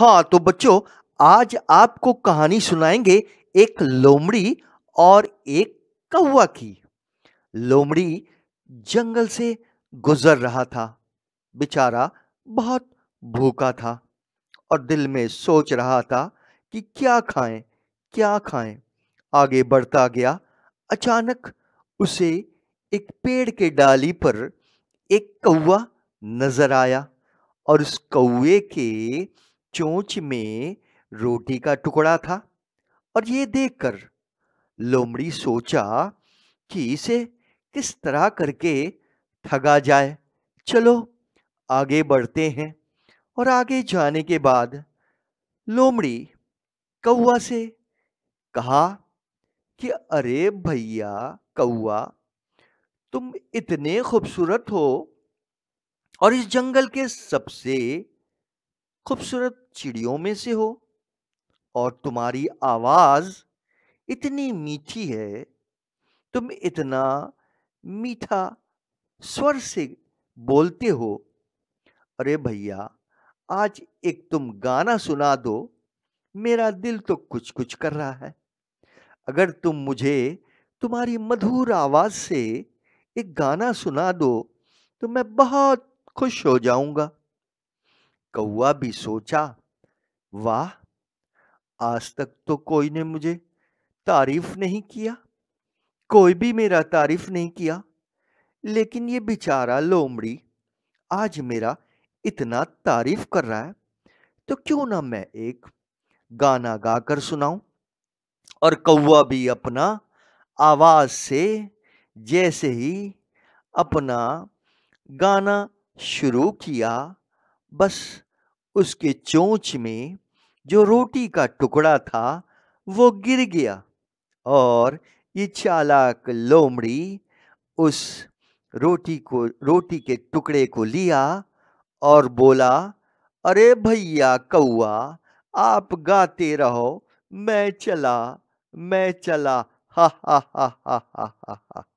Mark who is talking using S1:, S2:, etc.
S1: हाँ तो बच्चों आज आपको कहानी सुनाएंगे एक लोमड़ी और एक कौआ की लोमड़ी जंगल से गुजर रहा था बेचारा बहुत भूखा था और दिल में सोच रहा था कि क्या खाएं क्या खाएं आगे बढ़ता गया अचानक उसे एक पेड़ के डाली पर एक कौआ नजर आया और उस कौए के चोंच में रोटी का टुकड़ा था और ये देखकर लोमड़ी सोचा कि इसे किस तरह करके ठगा जाए चलो आगे बढ़ते हैं और आगे जाने के बाद लोमड़ी कौआ से कहा कि अरे भैया कौआ तुम इतने खूबसूरत हो और इस जंगल के सबसे खूबसूरत चिड़ियों में से हो और तुम्हारी आवाज़ इतनी मीठी है तुम इतना मीठा स्वर से बोलते हो अरे भैया आज एक तुम गाना सुना दो मेरा दिल तो कुछ कुछ कर रहा है अगर तुम मुझे तुम्हारी मधुर आवाज़ से एक गाना सुना दो तो मैं बहुत खुश हो जाऊंगा कौआ भी सोचा वाह आज तक तो कोई ने मुझे तारीफ नहीं किया कोई भी मेरा तारीफ नहीं किया लेकिन ये बेचारा लोमड़ी आज मेरा इतना तारीफ कर रहा है तो क्यों ना मैं एक गाना गाकर सुनाऊं और कौआ भी अपना आवाज से जैसे ही अपना गाना शुरू किया बस उसके चोंच में जो रोटी का टुकड़ा था वो गिर गया और ये चालाक लोमड़ी उस रोटी को रोटी के टुकड़े को लिया और बोला अरे भैया कौआ आप गाते रहो मैं चला मैं चला हा हा हा हा हा हा हा